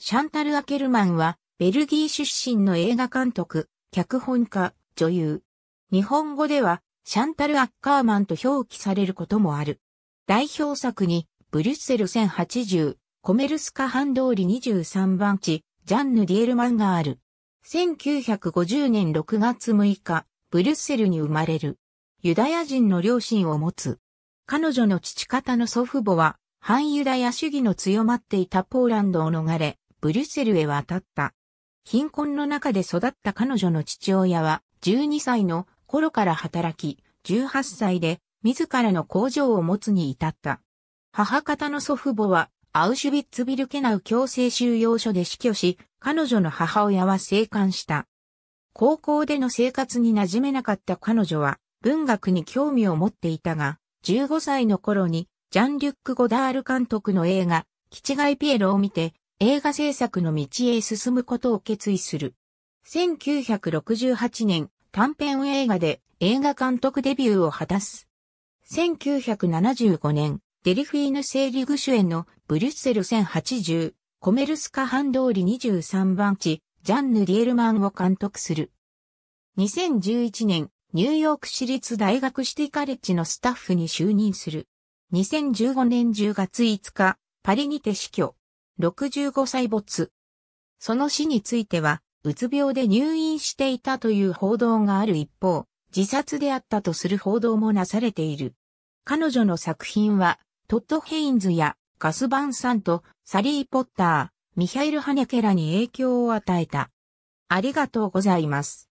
シャンタル・アケルマンは、ベルギー出身の映画監督、脚本家、女優。日本語では、シャンタル・アッカーマンと表記されることもある。代表作に、ブリュッセル1080、コメルスカ半通り23番地、ジャンヌ・ディエルマンがある。1950年6月6日、ブリュッセルに生まれる。ユダヤ人の両親を持つ。彼女の父方の祖父母は、反ユダヤ主義の強まっていたポーランドを逃れ、ブリュッセルへ渡った。貧困の中で育った彼女の父親は、12歳の頃から働き、18歳で自らの工場を持つに至った。母方の祖父母は、アウシュビッツビルケナウ強制収容所で死去し、彼女の母親は生還した。高校での生活に馴染めなかった彼女は、文学に興味を持っていたが、15歳の頃に、ジャン・リュック・ゴダール監督の映画、キチガイ・ピエロを見て、映画制作の道へ進むことを決意する。1968年、短編映画で映画監督デビューを果たす。1975年、デリフィーヌ・セーリグ主演のブリュッセル1080、コメルスカ半通り23番地、ジャンヌ・リエルマンを監督する。2011年、ニューヨーク市立大学シティカレッジのスタッフに就任する。2015年10月5日、パリにて死去。65歳没。その死については、うつ病で入院していたという報道がある一方、自殺であったとする報道もなされている。彼女の作品は、トッド・ヘインズやガス・バンさんとサリー・ポッター、ミハイル・ハネケラに影響を与えた。ありがとうございます。